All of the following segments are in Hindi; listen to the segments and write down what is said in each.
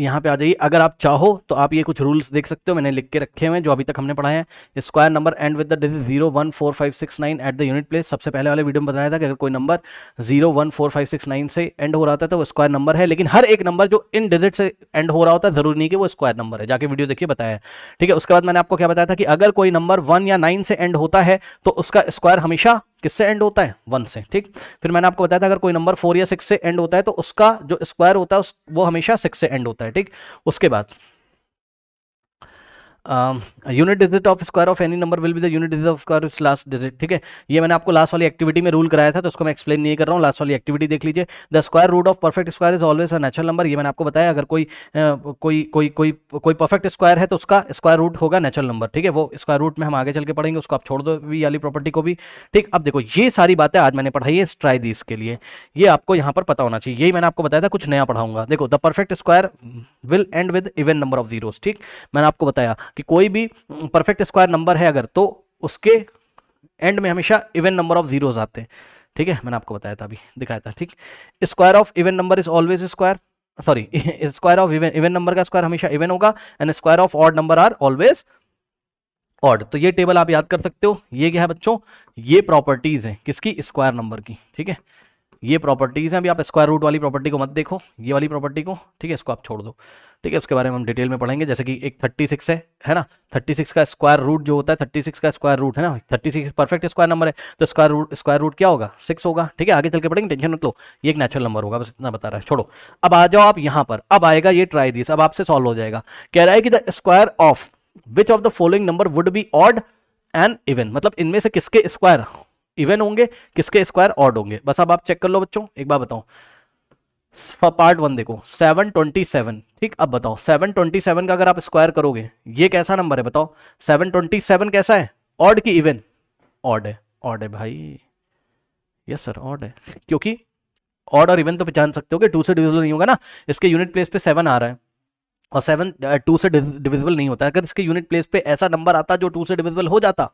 यहाँ पे आ जाइए अगर आप चाहो तो आप ये कुछ रूल्स देख सकते हो मैंने लिख के रखे हुए हैं जो अभी तक हमने पढ़ाए हैं square number and with the digit zero one four five six nine at the unit place सबसे पहले वाले वीडियो में बताया था कि अगर कोई number zero one four five six nine से एंड हो रहा था तो वो स्क्वायर नंबर है लेकिन हर एक नंबर जो इन डिजिट से एंड हो रहा होता है जरूरी नहीं कि वो स्क्वायर नंबर है जाके वीडियो देखिए बताया ठीक है उसके बाद मैंने आपको क्या बताया था कि अगर कोई नंबर वन या नाइन से एंड होता है तो उसका स्क्वायर हमेशा किससे एंड होता है वन से ठीक फिर मैंने आपको बताया था अगर कोई नंबर फोर या सिक्स से एंड होता है तो उसका जो स्क्वायर होता है उस वो हमेशा सिक्स से एंड होता है ठीक उसके बाद unit digit of square of any number will be the unit digit of square last digit ठीक है ये मैंने आपको लास्ट वाली एक्टिविटी में रूल कराया था तो उसको मैं एक्सप्लेन नहीं कर रहा हूँ लास्ट वाली एक्टिविटी देख लीजिए the square root of perfect square is always a natural number ये मैंने आपको बताया अगर कोई कोई कोई कोई कोई परफेक्ट स्क्वायर है तो उसका स्क्वायर रूट होगा नेचुरल नंबर ठीक है वो स्क्वायर रूट में हम आगे चल के पढ़ेंगे उसको आप छोड़ दो भी वाली प्रॉपर्टी को भी ठीक अब देखो ये सारी बातें आज मैंने पढ़ाई है ट्राई दिस के लिए ये आपको यहाँ पर पता होना चाहिए यही मैंने आपको बताया था कुछ नया पढ़ाऊंगा देखो the perfect square will end with even number of zeros ठीक मैंने आपको बताया कि कोई भी परफेक्ट स्क्वायर नंबर है अगर तो उसके एंड में हमेशा इवन नंबर ऑफ जीरोज आते हैं ठीक है मैंने आपको बताया था अभी दिखाया था ठीक square of even number is always square sorry square of even even number का स्क्वायर हमेशा इवन होगा and square of odd number are always odd तो ये टेबल आप याद कर सकते हो ये क्या है बच्चों ये प्रॉपर्टीज है किसकी स्क्वायर नंबर की ठीक है ये प्रॉपर्टीज़ हैं अभी आप स्क्वायर रूट वाली प्रॉपर्टी को मत देखो ये वाली प्रॉपर्टी को ठीक है इसको आप छोड़ दो ठीक है उसके बारे में हम डिटेल में पढ़ेंगे जैसे कि एक थर्टी सिक्स है है ना थर्टी सिक्स का स्क्वायर रूट जो होता है थर्टी सिक्स का स्क्वायर रूट है ना thirty six perfect square number है तो स्क्वायर रूट स्क्वायर रूट क्या होगा सिक्स होगा ठीक है आगे चल के पढ़ेंगे टेंशन मत लो ये एक नेचुरल नंबर होगा बस इतना बता रहा है छोड़ो अब आ जाओ आप यहाँ पर अब आएगा ये ट्राई दिस अब आपसे सॉल्व हो जाएगा कह रहा है कि the square of which of the following number would be odd and even मतलब इनमें से किसके स्क्वायर इवन होंगे किसके स्क्वायर ऑड होंगे बस अब आप चेक कर लो बच्चों एक बार बताओ पार्ट वन देखो सेवन ट्वेंटी सेवन ठीक अब बताओ सेवन ट्वेंटी सेवन का अगर आप स्क्वायर करोगे ये कैसा नंबर है बताओ सेवन ट्वेंटी सेवन कैसा है ऑड की इवन ऑड है ऑड है भाई यस सर ऑड है क्योंकि ऑड और इवन तो पहचान सकते हो कि टू से डिविजिबल नहीं होगा ना इसके यूनिट प्लेस पे सेवन आ रहा है और सेवन टू से डिविजिबल नहीं होता अगर इसके यूनिट प्लेस पे ऐसा नंबर आता जो टू से डिविजिबल हो जाता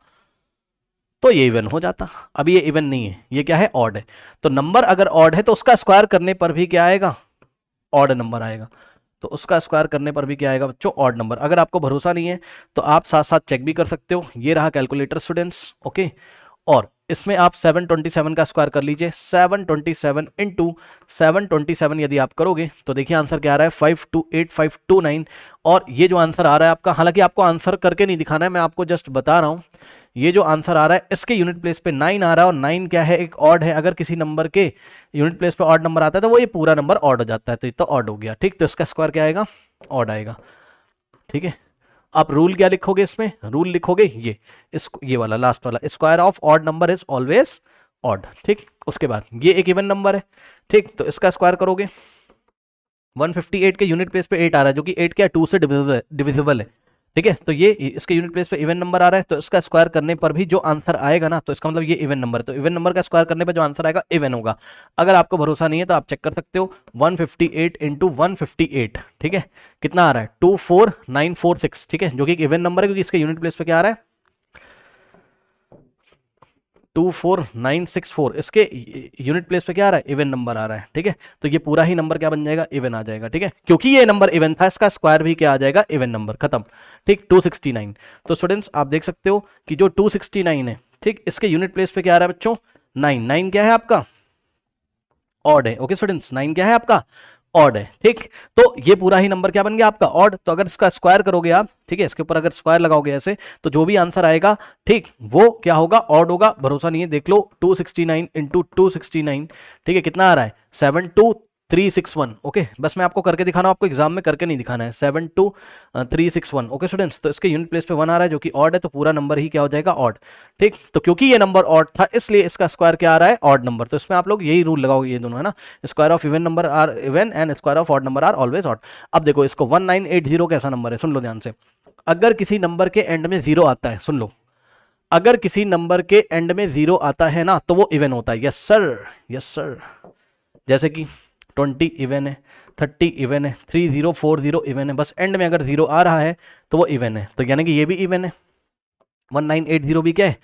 तो ये इवन हो जाता अभी ये इवन नहीं है ये क्या है ऑड है तो नंबर अगर ऑड है तो उसका स्क्वायर करने पर भी क्या आएगा ऑड नंबर आएगा तो उसका स्क्वायर करने पर भी क्या आएगा बच्चों ऑड नंबर अगर आपको भरोसा नहीं है तो आप साथ साथ चेक भी कर सकते हो ये रहा कैलकुलेटर स्टूडेंट्स ओके और इसमें आप 727 का स्क्वायर कर लीजिए 727 ट्वेंटी सेवन इंटू सेवन यदि आप करोगे तो देखिए आंसर क्या आ रहा है five two eight five two nine और ये जो आंसर आ रहा है आपका हालांकि आपको आंसर करके नहीं दिखाना है मैं आपको जस्ट बता रहा हूँ ये जो आंसर आ रहा है इसके यूनिट प्लेस पे नाइन आ रहा है और नाइन क्या है एक ऑड है अगर किसी नंबर के यूनिट प्लेस पे ऑड नंबर आता है तो वो ये पूरा नंबर ऑड हो जाता है तो ये तो ऑड हो गया ठीक तो इसका स्क्वायर क्या आएगा ऑड आएगा ठीक है आप रूल क्या लिखोगे इसमें रूल लिखोगे ये इस ये वाला लास्ट वाला square of odd number is always odd ठीक उसके बाद ये एक इवन नंबर है ठीक तो इसका स्क्वायर करोगे 158 के यूनिट प्लेस पे 8 आ रहा है जो कि 8 क्या 2 से डिविजिबल है ठीक है तो ये इसके यूनिट प्लेस पे इवन नंबर आ रहा है तो इसका स्क्वायर करने पर भी जो आंसर आएगा ना तो इसका मतलब ये इवन नंबर तो इवन नंबर का स्क्वायर करने पर जो आंसर आएगा इवन होगा अगर आपको भरोसा नहीं है तो आप चेक कर सकते हो 158 फिफ्टी एट इंटू वन ठीक है कितना आ रहा है two four nine four six ठीक है जो कि इवन नंबर है क्योंकि इसके यूनिट प्लेस पर क्या आ रहा है two four nine six four इसके यूनिट प्लेस पे क्या आ रहा है इवन नंबर आ रहा है ठीक है तो ये पूरा ही नंबर क्या बन जाएगा इवन आ जाएगा ठीक है क्योंकि ये नंबर इवन था इसका स्क्वायर भी क्या आ जाएगा इवन नंबर खत्म ठीक 269 तो स्टूडेंट्स आप देख सकते हो कि जो 269 है ठीक इसके यूनिट प्लेस पे क्या आ रहा है बच्चों नाइन नाइन क्या है आपका ऑड है ओके स्टूडेंट्स नाइन क्या है आपका ऑड है ठीक तो ये पूरा ही नंबर क्या बन गया आपका ऑड तो अगर इसका स्क्वायर करोगे आप ठीक है इसके ऊपर अगर स्क्वायर लगाओगे ऐसे तो जो भी आंसर आएगा ठीक वो क्या होगा ऑड होगा भरोसा नहीं है देख लो 269 सिक्सटी नाइन ठीक है कितना आ रहा है seven two three six one okay बस मैं आपको करके दिखाना आपको एग्जाम में करके नहीं दिखाना है seven two three six one okay students तो इसके यूनिट प्लेस पे वन आ रहा है जो कि ऑड है तो पूरा नंबर ही क्या हो जाएगा ऑड ठीक तो क्योंकि ये नंबर ऑड था इसलिए इसका स्क्वायर क्या आ रहा है ऑड नंबर तो इसमें आप लोग यही रूल लगाओगे ये दोनों है ना square of even number are even and square of odd number are always odd अब देखो इसको वन नाइन एट जीरो कैसा नंबर है सुन लो ध्यान से अगर किसी नंबर के एंड में जीरो आता है सुन लो अगर किसी नंबर के एंड में जीरो आता है ना तो वो इवन होता है यस सर यस सर जैसे कि ट्वेंटी इवन है थर्टी इवन है three zero four zero even है बस एंड में अगर जीरो आ रहा है तो वो इवन है तो यानी कि ये भी इवन है वन नाइन एट जीरो भी क्या है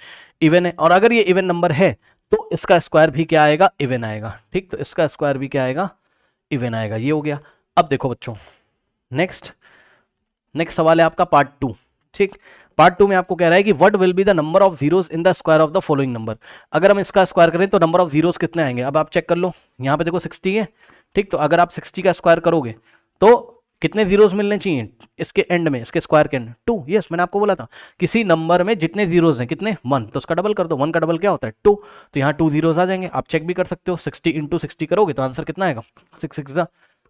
इवन है और अगर ये इवन नंबर है तो इसका स्क्वायर भी क्या आएगा इवन आएगा ठीक तो इसका स्क्वायर भी क्या आएगा इवन आएगा ये हो गया अब देखो बच्चों नेक्स्ट नेक्स्ट सवाल है आपका पार्ट टू ठीक पार्ट टू में आपको कह रहा है कि what will be the number of zeros in the square of the following number अगर हम इसका स्क्वायर करें तो नंबर ऑफ जीरोस कितने आएंगे अब आप चेक कर लो यहाँ पे देखो 60 है ठीक तो अगर आप सिक्सटी का स्क्वायर करोगे तो कितने जीरोस मिलने चाहिए इसके एंड में इसके स्क्वायर के एंड टू यस मैंने आपको बोला था किसी नंबर में जितने जीरोस हैं कितने वन तो उसका डबल कर दो वन का डबल क्या होता है टू तो यहाँ टू जीरोस आ जाएंगे आप चेक भी कर सकते हो सिक्सटी इंटू सिक्सटी करोगे तो आंसर कितना आएगा सिक्स सिक्स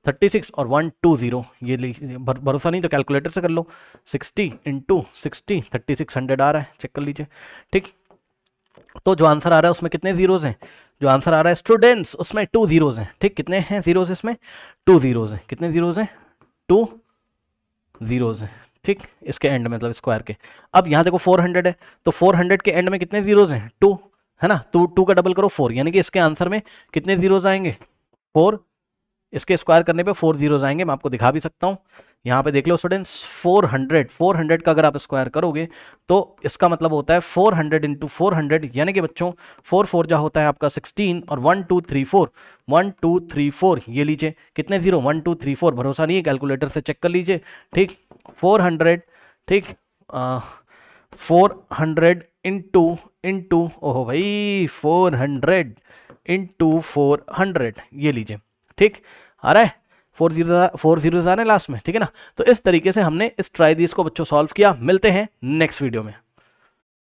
थर्टी सिक्स और वन टू जीरो ये भरोसा नहीं तो कैलकुलेटर से कर लो sixty into sixty thirty six hundred आ रहा है चेक कर लीजिए ठीक तो जो आंसर आ रहा है उसमें कितने जीरोज हैं जो आंसर आ रहा है स्टूडेंट्स उसमें टू जीरोज़ हैं ठीक कितने हैं जीरोज़ इसमें टू जीरोज़ हैं कितने जीरोज़ हैं टू जीरोज़ हैं ठीक इसके एंड में मतलब स्क्वायर के अब यहाँ देखो फोर हंड्रेड है तो फोर हंड्रेड के एंड में कितने जीरोज़ हैं टू है ना टू टू का डबल करो फोर यानी कि इसके आंसर में कितने जीरोज़ आएंगे फोर इसके स्क्वायर करने पे फोर जीरोज आएंगे मैं आपको दिखा भी सकता हूँ यहाँ पे देख लो स्टूडेंट्स 400 400 का अगर आप स्क्वायर करोगे तो इसका मतलब होता है 400 हंड्रेड इंटू फोर यानी कि बच्चों फोर फोर जहाँ होता है आपका 16 और one two three four one two three four ये लीजिए कितने जीरो वन टू थ्री फोर भरोसा नहीं है कैलकुलेटर से चेक कर लीजिए ठीक 400 ठीक फोर हंड्रेड इंटू इंटू ओहो भाई four hundred into four hundred ये लीजिए ठीक आ रहा है फोर जीरो फोर जीरो रहे हैं लास्ट में ठीक है ना तो इस तरीके से हमने इस ट्राई दीज को बच्चों सॉल्व किया मिलते हैं नेक्स्ट वीडियो में